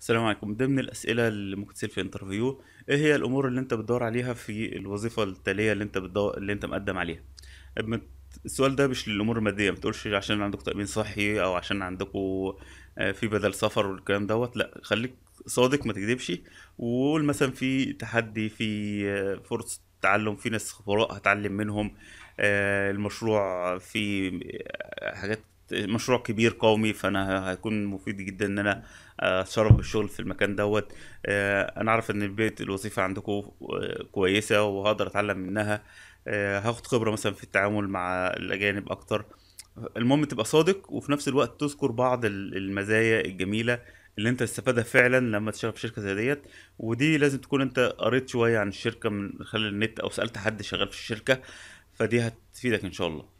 السلام عليكم ضمن الأسئلة اللي ممكن تسأل في انترفيو ايه هي الأمور اللي انت بتدور عليها في الوظيفة التالية اللي انت بتدور اللي انت مقدم عليها السؤال ده مش للأمور المادية ما تقولش عشان عندك تأمين صحي أو عشان عندكوا آه، في بدل سفر والكلام دوت لا خليك صادق ما تكذبش وقول مثلا في تحدي في آه، فرصة تعلم في ناس خبراء هتعلم منهم آه، المشروع في حاجات مشروع كبير قومي فانا هيكون مفيد جدا ان انا اتشرف بالشغل في المكان دوت آه، انا عارف ان بدايه الوظيفه عندكم آه، كويسه وهقدر اتعلم منها آه، هاخد خبره مثلا في التعامل مع الاجانب اكتر المهم تبقى صادق وفي نفس الوقت تذكر بعض المزايا الجميله اللي انت تستفادها فعلا لما تشتغل في شركه زي ديت ودي لازم تكون انت قريت شويه عن الشركه من خلال النت او سالت حد شغال في الشركه فدي هتفيدك ان شاء الله